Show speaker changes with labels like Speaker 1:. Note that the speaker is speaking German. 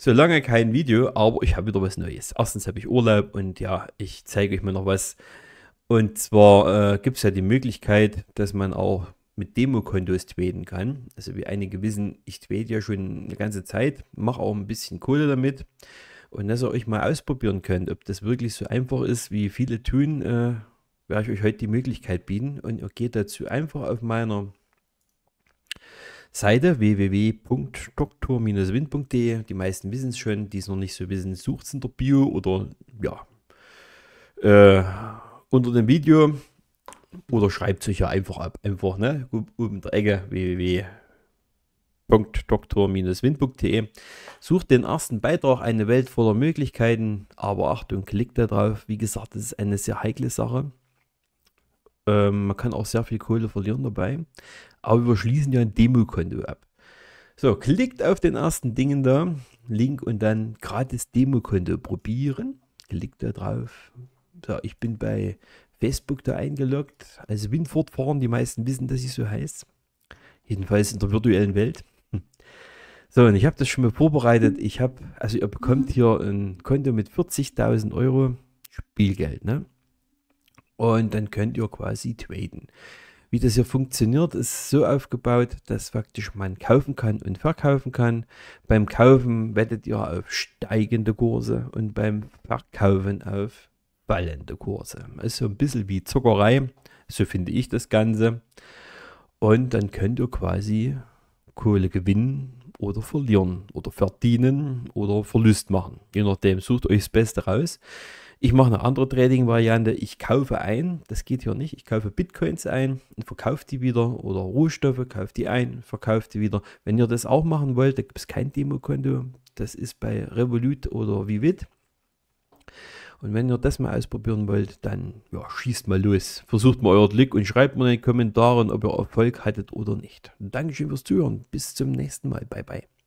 Speaker 1: So lange kein Video, aber ich habe wieder was Neues. Erstens habe ich Urlaub und ja, ich zeige euch mal noch was. Und zwar äh, gibt es ja die Möglichkeit, dass man auch mit Demokontos traden kann. Also wie einige wissen, ich trade ja schon eine ganze Zeit, mache auch ein bisschen Kohle damit. Und dass ihr euch mal ausprobieren könnt, ob das wirklich so einfach ist, wie viele tun, äh, werde ich euch heute die Möglichkeit bieten. Und ihr geht dazu einfach auf meiner Seite www.dr-wind.de. Die meisten wissen es schon, die es noch nicht so wissen, sucht es in der Bio oder ja, äh, unter dem Video oder schreibt es euch ja einfach ab. Einfach, ne? Oben in der Ecke www.dr-wind.de. Sucht den ersten Beitrag, eine Welt voller Möglichkeiten, aber Achtung, klickt da drauf. Wie gesagt, das ist eine sehr heikle Sache. Ähm, man kann auch sehr viel Kohle verlieren dabei. Aber wir schließen ja ein Demo-Konto ab. So, klickt auf den ersten Dingen da, Link und dann gratis Demo-Konto probieren. Klickt da drauf. So, ich bin bei Facebook da eingeloggt. Also Winford fahren, die meisten wissen, dass ich so heiße. Jedenfalls in der virtuellen Welt. Hm. So, und ich habe das schon mal vorbereitet. Ich habe, also ihr bekommt mhm. hier ein Konto mit 40.000 Euro Spielgeld, ne? und dann könnt ihr quasi traden. Wie das hier funktioniert, ist so aufgebaut, dass praktisch man kaufen kann und verkaufen kann. Beim Kaufen wettet ihr auf steigende Kurse und beim Verkaufen auf fallende Kurse. Ist so ein bisschen wie Zuckerei, so finde ich das Ganze. Und dann könnt ihr quasi Kohle gewinnen, oder verlieren oder verdienen oder Verlust machen. Je nachdem, sucht euch das Beste raus. Ich mache eine andere Trading-Variante. Ich kaufe ein, das geht hier nicht. Ich kaufe Bitcoins ein und verkaufe die wieder oder Rohstoffe, kaufe die ein, verkaufe die wieder. Wenn ihr das auch machen wollt, da gibt es kein Demokonto. Das ist bei Revolut oder Vivid. Und wenn ihr das mal ausprobieren wollt, dann ja, schießt mal los. Versucht mal euren Glück und schreibt mal in den Kommentaren, ob ihr Erfolg hattet oder nicht. Dankeschön fürs Zuhören. Bis zum nächsten Mal. Bye, bye.